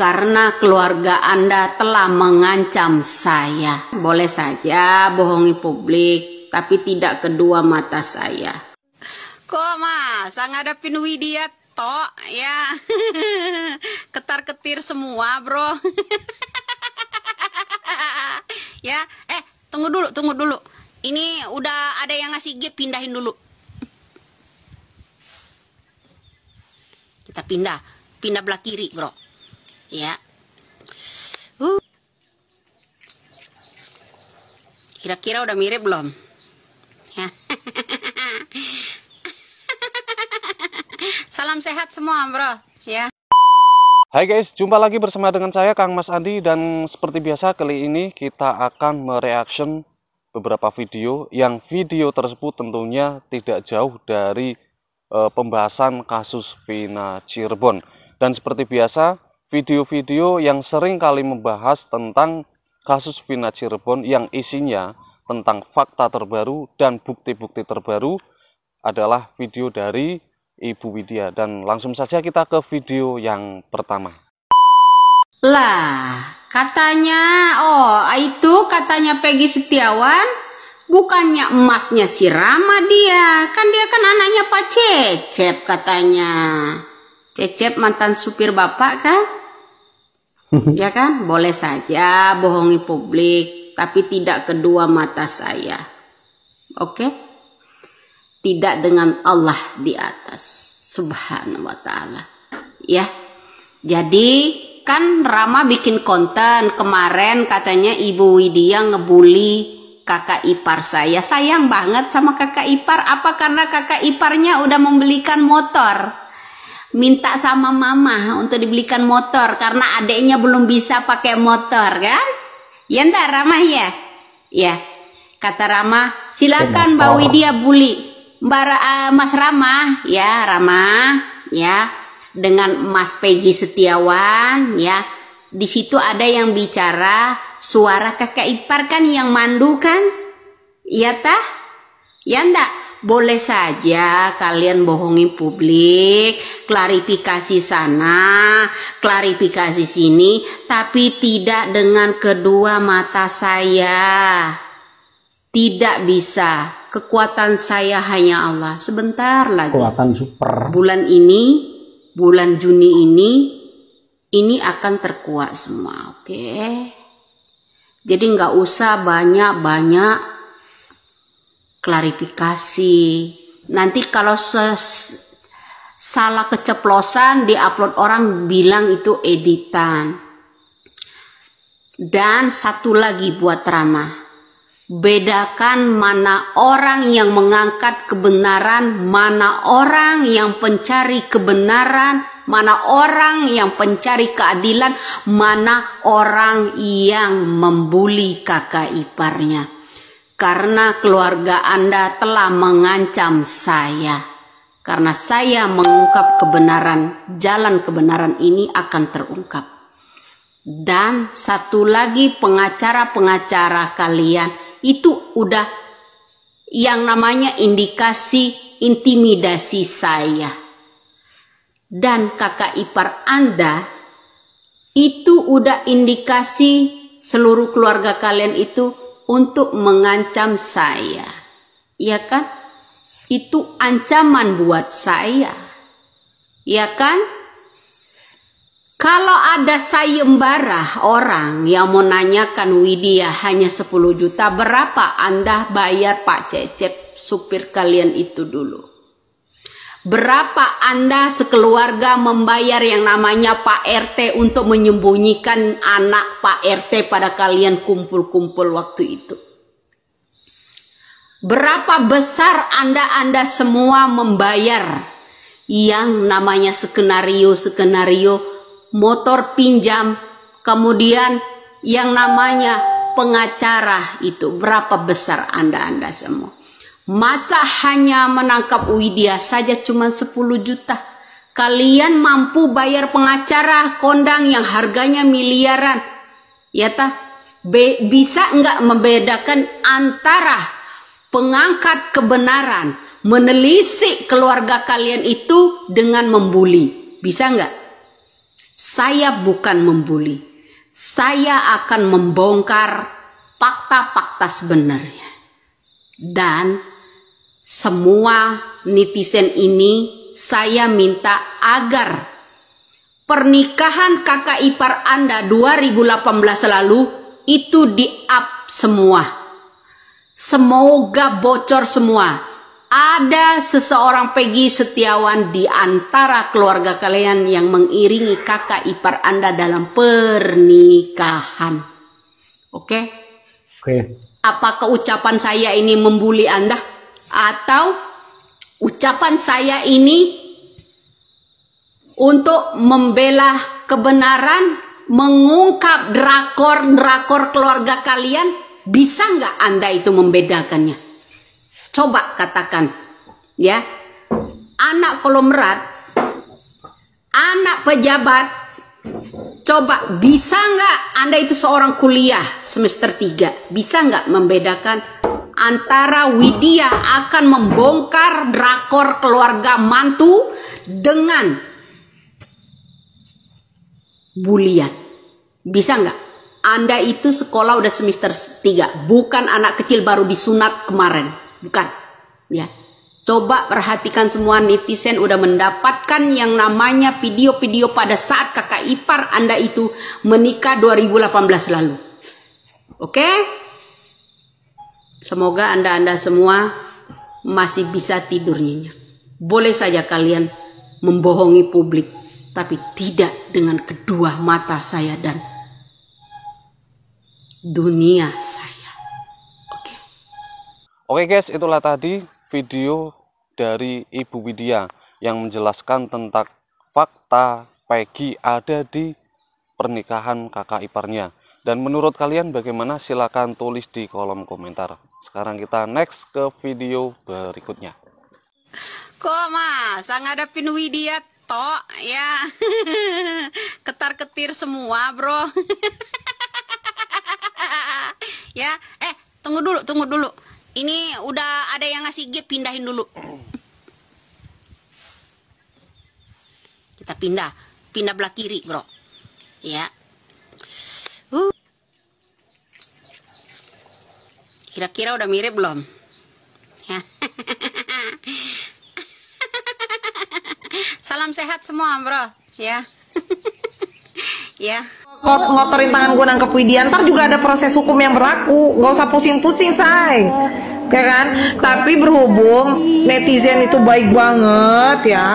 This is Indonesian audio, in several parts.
karena keluarga Anda telah mengancam saya. Boleh saja bohongi publik, tapi tidak kedua mata saya. Kok mas, ngadepin Widya tok ya? Ketar-ketir semua bro. ya, eh tunggu dulu, tunggu dulu. Ini udah ada yang ngasih gift, pindahin dulu. Kita pindah, pindah belah kiri bro ya uh. kira-kira udah mirip belum ya. salam sehat semua bro ya Hai guys, jumpa lagi bersama dengan saya Kang Mas Andi dan seperti biasa kali ini kita akan mereaction beberapa video yang video tersebut tentunya tidak jauh dari e, pembahasan kasus Vina Cirebon. Dan seperti biasa video-video yang sering kali membahas tentang kasus Vina Cirebon yang isinya tentang fakta terbaru dan bukti-bukti terbaru adalah video dari Ibu Widya dan langsung saja kita ke video yang pertama. Lah, katanya oh itu katanya Peggy Setiawan bukannya emasnya si Rama dia kan dia kan anaknya Pak Cecep katanya Cecep mantan supir bapak kan ya kan? Boleh saja bohongi publik, tapi tidak kedua mata saya. Oke? Tidak dengan Allah di atas. Subhanahu wa taala. Ya. Jadi kan Rama bikin konten kemarin katanya Ibu Widya ngebully kakak ipar saya. Sayang banget sama kakak ipar apa karena kakak iparnya udah membelikan motor minta sama mama untuk dibelikan motor karena adiknya belum bisa pakai motor kan? Ya entar Rama ya? Ya. Kata Rama, silakan Mbak Widya buli. Mbak uh, eh, Mas Rama, ya Rama, ya dengan Mas Peggy Setiawan, ya di situ ada yang bicara suara kakak ipar kan yang mandu kan? Iya tah? Ya enggak? boleh saja kalian bohongi publik, klarifikasi sana, klarifikasi sini, tapi tidak dengan kedua mata saya. Tidak bisa. Kekuatan saya hanya Allah. Sebentar lagi. Kekuatan super. Bulan ini, bulan Juni ini, ini akan terkuat semua, oke? Okay? Jadi nggak usah banyak-banyak klarifikasi. Nanti kalau salah keceplosan diupload orang bilang itu editan. Dan satu lagi buat ramah Bedakan mana orang yang mengangkat kebenaran, mana orang yang pencari kebenaran, mana orang yang pencari keadilan, mana orang yang membuli kakak iparnya karena keluarga Anda telah mengancam saya. Karena saya mengungkap kebenaran, jalan kebenaran ini akan terungkap. Dan satu lagi pengacara-pengacara kalian itu udah yang namanya indikasi intimidasi saya. Dan kakak ipar Anda itu udah indikasi seluruh keluarga kalian itu untuk mengancam saya. Ya kan? Itu ancaman buat saya. Ya kan? Kalau ada sayembara orang yang mau nanyakan Widya hanya 10 juta, berapa Anda bayar Pak Cecep supir kalian itu dulu? Berapa Anda sekeluarga membayar yang namanya Pak RT untuk menyembunyikan anak Pak RT pada kalian kumpul-kumpul waktu itu? Berapa besar Anda-Anda semua membayar yang namanya skenario-skenario motor pinjam, kemudian yang namanya pengacara itu? Berapa besar Anda-Anda semua? Masa hanya menangkap Widya saja cuma 10 juta? Kalian mampu bayar pengacara kondang yang harganya miliaran. Ya ta? Be bisa enggak membedakan antara pengangkat kebenaran, menelisik keluarga kalian itu dengan membuli? Bisa enggak? Saya bukan membuli. Saya akan membongkar fakta-fakta sebenarnya. Dan semua netizen ini saya minta agar pernikahan kakak ipar Anda 2018 lalu itu di-up semua. Semoga bocor semua. Ada seseorang Peggy Setiawan di antara keluarga kalian yang mengiringi kakak ipar Anda dalam pernikahan. Oke? Okay? Oke. Okay. Apakah ucapan saya ini membuli Anda? atau ucapan saya ini untuk membela kebenaran, mengungkap drakor-drakor keluarga kalian, bisa nggak Anda itu membedakannya? Coba katakan, ya. Anak kolomerat, anak pejabat, coba bisa nggak Anda itu seorang kuliah semester 3, bisa nggak membedakan antara Widya akan membongkar drakor keluarga mantu dengan bulian. Bisa nggak? Anda itu sekolah udah semester 3, bukan anak kecil baru disunat kemarin. Bukan. Ya. Coba perhatikan semua netizen udah mendapatkan yang namanya video-video pada saat kakak ipar Anda itu menikah 2018 lalu. Oke? Okay? Semoga Anda-Anda semua masih bisa tidur nyenyak. Boleh saja kalian membohongi publik, tapi tidak dengan kedua mata saya dan dunia saya. Oke. Okay. Oke okay guys, itulah tadi video dari Ibu Widya yang menjelaskan tentang fakta Peggy ada di pernikahan kakak iparnya. Dan menurut kalian bagaimana? Silahkan tulis di kolom komentar. Sekarang kita next ke video berikutnya. Kok sang ngadepin Widya tok ya. Ketar-ketir semua, Bro. ya, eh tunggu dulu, tunggu dulu. Ini udah ada yang ngasih gift pindahin dulu. Kita pindah, pindah belah kiri, Bro. Ya. Kira-kira udah mirip belum? Ya. Salam sehat semua, Bro. Ya. ya. Kot ngotorin tangan gue nangkep Widiantar juga ada proses hukum yang berlaku. Gak usah pusing-pusing, say ya kan tapi berhubung netizen itu baik banget ya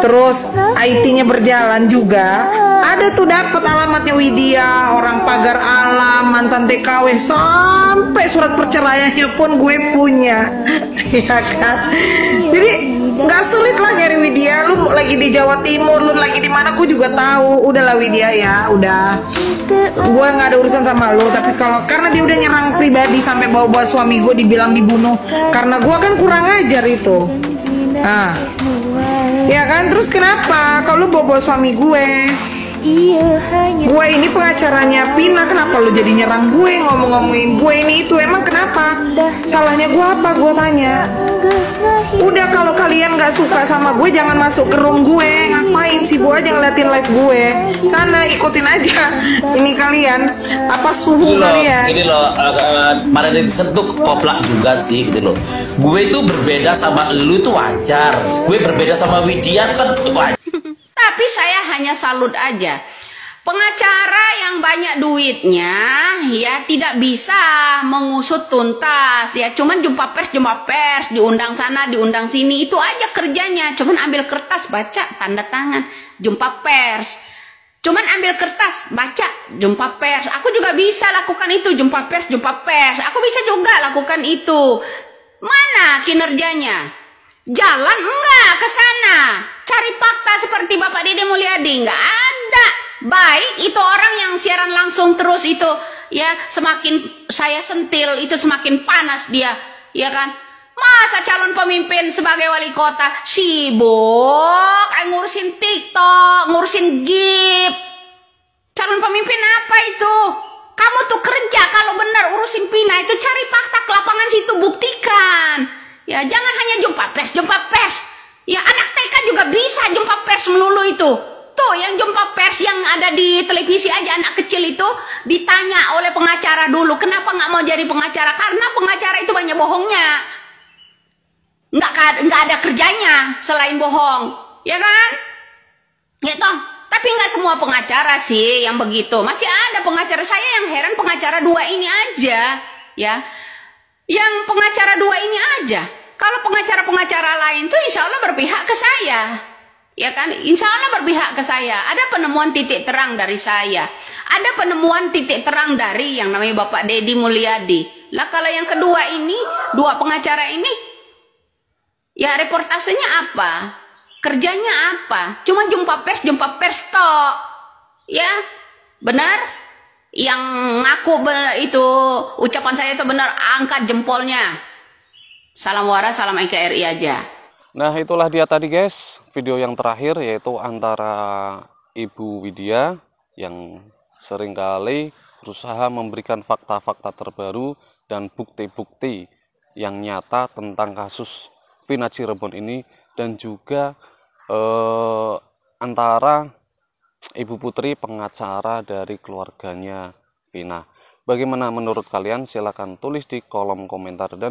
terus IT-nya berjalan juga ada tuh dapat alamatnya Widya orang pagar alam mantan TKW sampai surat perceraiannya pun gue punya ya kan jadi lagi di Jawa Timur lu lagi di mana gue juga tahu udahlah Widya ya udah gue nggak ada urusan sama lu tapi kalau karena dia udah nyerang pribadi sampai bawa-bawa suami gue dibilang dibunuh karena gue kan kurang ajar itu ah ya kan terus kenapa kalau bawa-bawa suami gue Gue iya, ini pengacaranya Pina Kenapa lu jadi nyerang gue Ngomong-ngomongin gue ini itu Emang kenapa? Salahnya gue apa? Gue tanya Udah kalau kalian gak suka sama gue Jangan masuk ke room gue Ngapain sih gue aja ngeliatin live gue Sana ikutin aja Ini kalian Apa suhu loh, kalian Ini loh Mana uh, disentuh koplak juga sih gitu loh Gue itu berbeda sama lu tuh wajar Gue berbeda sama Widya itu kan wajar hanya salut aja. Pengacara yang banyak duitnya ya tidak bisa mengusut tuntas ya cuman jumpa pers jumpa pers diundang sana diundang sini itu aja kerjanya cuman ambil kertas baca tanda tangan jumpa pers cuman ambil kertas baca jumpa pers aku juga bisa lakukan itu jumpa pers jumpa pers aku bisa juga lakukan itu mana kinerjanya jalan enggak ke sana cari fakta seperti Bapak Dede Mulyadi nggak ada baik itu orang yang siaran langsung terus itu ya semakin saya sentil itu semakin panas dia ya kan masa calon pemimpin sebagai wali kota sibuk ngurusin tiktok ngurusin gip calon pemimpin apa itu kamu tuh kerja kalau benar urusin pina itu cari fakta ke lapangan situ buktikan ya jangan hanya jumpa pers jumpa pers Ya anak TK juga bisa jumpa pers melulu itu. Tuh yang jumpa pers yang ada di televisi aja anak kecil itu ditanya oleh pengacara dulu kenapa nggak mau jadi pengacara karena pengacara itu banyak bohongnya nggak ada kerjanya selain bohong ya kan Ya gitu tapi nggak semua pengacara sih yang begitu masih ada pengacara saya yang heran pengacara dua ini aja ya yang pengacara dua ini aja kalau pengacara-pengacara lain tuh insya Allah berpihak ke saya. Ya kan, insya Allah berpihak ke saya. Ada penemuan titik terang dari saya. Ada penemuan titik terang dari yang namanya Bapak Dedi Mulyadi. Lah kalau yang kedua ini, dua pengacara ini, ya reportasenya apa? Kerjanya apa? Cuma jumpa pers, jumpa pers tok. Ya, benar? Yang ngaku itu ucapan saya itu benar, angkat jempolnya. Salam Wara, salam NKRI aja. Nah, itulah dia tadi guys, video yang terakhir yaitu antara Ibu Widya yang seringkali berusaha memberikan fakta-fakta terbaru dan bukti-bukti yang nyata tentang kasus Vina Cirebon ini dan juga eh, antara Ibu Putri pengacara dari keluarganya Vina. Bagaimana menurut kalian? Silahkan tulis di kolom komentar dan